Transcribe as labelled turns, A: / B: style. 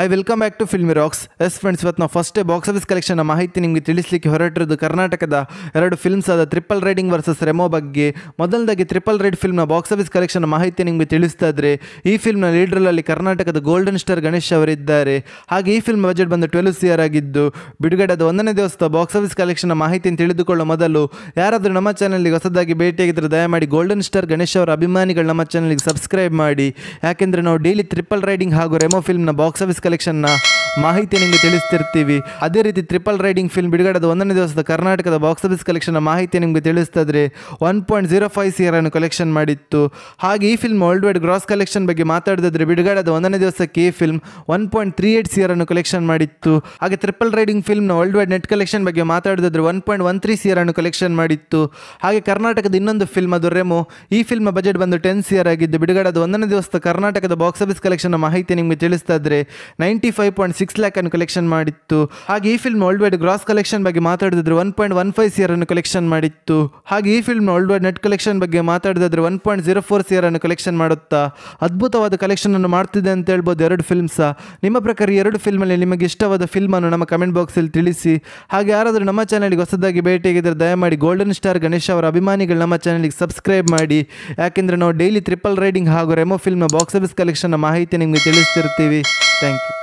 A: high welcome back to filmy rocks ಎಸ್ friends ಇವತ್ತು ನಾವು ಫಸ್ಟೇ ಬಾಕ್ಸ್ ಆಫೀಸ್ ಕಲೆಕ್ಷನ್ ಮಾಹಿತಿ ನಿಮಗೆ ತಿಳಿಸಲಿಕ್ಕೆ ಹೊರಟಿರೋದು ಕರ್ನಾಟಕದ ಎರಡು ಫಿಲ್ಮ್ಸ್ ಆದ ಟ್ರಿಪಲ್ ರೈಡಿಂಗ್ ವರ್ಸಸ್ ರೆಮೋ ಬಗ್ಗೆ ಮೊದಲದಾಗಿ ಟ್ರಿಪಲ್ ರೈಡ್ ಫಿಲ್ಮ್ನ ಬಾಕ್ಸ್ ಆಫೀಸ್ ಕಲೆಕ್ಷನ್ ಮಾಹಿತಿ ನಿಮಗೆ ತಿಳಿಸ್ತಾ ಇದ್ರೆ ಈ ಫಿಲ್ಮ್ನ ಲೀಡ್ರಲ್ಲಿ ಕರ್ನಾಟಕದ ಗೋಲ್ಡನ್ ಸ್ಟಾರ್ ಗಣೇಶ್ ಅವರಿದ್ದಾರೆ ಹಾಗೆ ಈ ಫಿಲ್ಮ್ ಬಜೆಟ್ ಬಂದು ಟ್ವೆಲ್ ಸಿ ಆಗಿದ್ದು ಬಿಡುಗಡೆದ ಒಂದನೇ ದಿವಸದ ಬಾಕ್ಸ್ ಆಫೀಸ್ ಕಲೆಕ್ಷನ್ ಮಾಹಿತಿಯನ್ನು ತಿಳಿದುಕೊಳ್ಳೋ ಮೊದಲು ಯಾರಾದರೂ ನಮ್ಮ ಚಾನಲ್ಗೆ ಹೊಸದಾಗಿ ಭೇಟಿಯಾಗಿದ್ದರೆ ದಯಮಾಡಿ ಗೋಲ್ಡನ್ ಸ್ಟಾರ್ ಗಣೇಶ್ ಅವರ ಅಭಿಮಾನಿಗಳು ನಮ್ಮ ಚಾನಲ್ಗೆ ಸಬ್ಸ್ಕ್ರೈಬ್ ಮಾಡಿ ಯಾಕೆಂದರೆ ನಾವು ಡೈಲಿ ಟ್ರಿಪಲ್ ರೈಡಿಂಗ್ ಹಾಗೂ ರೆಮೋ ಫಿಲ್ಮ್ನ ಬಾಕ್ಸ್ ಆಫೀಸ್ कलेक्शन ना ಮಾಹಿತಿ ನಿಮಗೆ ತಿಳಿಸ್ತಿರ್ತೀವಿ ಅದೇ ರೀತಿ ಟ್ರಿಪಲ್ ರೈಡಿಂಗ್ ಫಿಲ್ಮ್ ಬಿಡುಗಡೆದ ಒಂದನೇ ದಿವಸದ ಕರ್ನಾಟಕದ ಬಾಕ್ಸ್ ಆಫೀಸ್ ಕಲೆಕ್ಷನ್ ಮಾಹಿತಿ ನಿಮಗೆ ತಿಳಿಸ್ತದ್ರೆ ಒನ್ ಪಾಯಿಂಟ್ ಜೀರೋ ಫೈವ್ ಅನ್ನು ಕಲೆಕ್ಷನ್ ಮಾಡಿತ್ತು ಹಾಗೆ ಈ film worldwide gross collection ಬಗ್ಗೆ ಮಾತಾಡಿದ್ರೆ ಬಿಡುಗಡೆದ ಒಂದನೇ ದಿವಸಕ್ಕೆ ಈ film one point three eight ಸಿಯರನ್ನು ಕಲೆಕ್ಷನ್ ಮಾಡಿತ್ತು ಹಾಗೆ ಟ್ರಿಪಲ್ ರೈಡಿಂಗ್ ಫಿಲ್ಮ್ನ ವರ್ಲ್ಡ್ ವೈಡ್ ನೆಟ್ ಕಲೆಕ್ಷನ್ ಬಗ್ಗೆ ಮಾತಾಡಿದ್ರೆ ಒನ್ ಪಾಯಿಂಟ್ ಒನ್ ತ್ರೀ ಅನ್ನು ಕಲೆಕ್ಷನ್ ಮಾಡಿತ್ತು ಹಾಗೆ ಕರ್ನಾಟಕದ ಇನ್ನೊಂದು ಫಿಲ್ಮ್ ಅದು ರೆಮೋ ಈ ಫಿಲ್ಮ್ ಬಜೆಟ್ ಬಂದು ಟೆನ್ ಸಿಯರ್ ಆಗಿದ್ದು ಬಿಡುಗಡೆದ ಒಂದನೇ ದಿವಸದ ಕರ್ನಾಟಕದ ಬಾಕ್ಸ್ ಆಫೀಸ್ ಕಲೆಕ್ಷನ್ ಮಾಹಿತಿ ನಿಮಗೆ ತಿಳಿಸ್ತಾ ಇದ್ರೆ ninety five point six lakh ಅನ್ನು ಕಲೆಕ್ಷನ್ ಮಾಡಿತ್ತು ಹಾಗೆ ಈ film worldwide gross collection ಬಗ್ಗೆ ಮಾತಾಡಿದ್ರೆ one point one five C R ಅನ್ನು ಕಲೆಕ್ಷನ್ ಮಾಡಿತ್ತು ಹಾಗೆ ಈ film worldwide net collection ಬಗ್ಗೆ ಮಾತಾಡಿದ್ರೆ one point zero four C R ಅನ್ನು ಕಲೆಕ್ಷನ್ ಮಾಡುತ್ತಾ ಅದ್ಭುತವಾದ ಕಲೆಕ್ಷನ್ ಅನ್ನು ಮಾಡ್ತಿದೆ ಅಂತ ಹೇಳ್ಬೋದು ಎರಡು ಫಿಲ್ಮ್ಸ ನಿಮ್ಮ ಪ್ರಕಾರ ಎರಡು ಫಿಲ್ಮಲ್ಲಿ ನಿಮಗೆ ಇಷ್ಟವಾದ ಫಿಲ್ಮ್ ಅನ್ನು ನಮ್ಮ ಕಮೆಂಟ್ ಬಾಕ್ಸಲ್ಲಿ ತಿಳಿಸಿ ಹಾಗೆ ಯಾರಾದರೂ ನಮ್ಮ ಚಾನಲ್ಗೆ ಹೊಸದಾಗಿ ಭೇಟಿಯಾಗಿದ್ದರೆ ದಯಮಾಡಿ ಗೋಲ್ಡನ್ ಸ್ಟಾರ್ ಗಣೇಶ್ ಅವರ ಅಭಿಮಾನಿಗಳು ನಮ್ಮ ಚಾನಲ್ಗೆ ಸಬ್ಸ್ಕ್ರೈಬ್ ಮಾಡಿ ಯಾಕೆಂದರೆ ನಾವು ಡೈಲಿ ಟ್ರಿಪಲ್ ರೈಡಿಂಗ್ ಹಾಗೂ ರೆಮೋ ಫಿಲ್ಮ್ನ ಬಾಕ್ಸ್ ಆಫೀಸ್ ಕಲೆಕ್ಷನ್ನ ಮಾಹಿತಿ ನಿಮಗೆ ತಿಳಿಸ್ತಿರ್ತೀವಿ ಥ್ಯಾಂಕ್ ಯು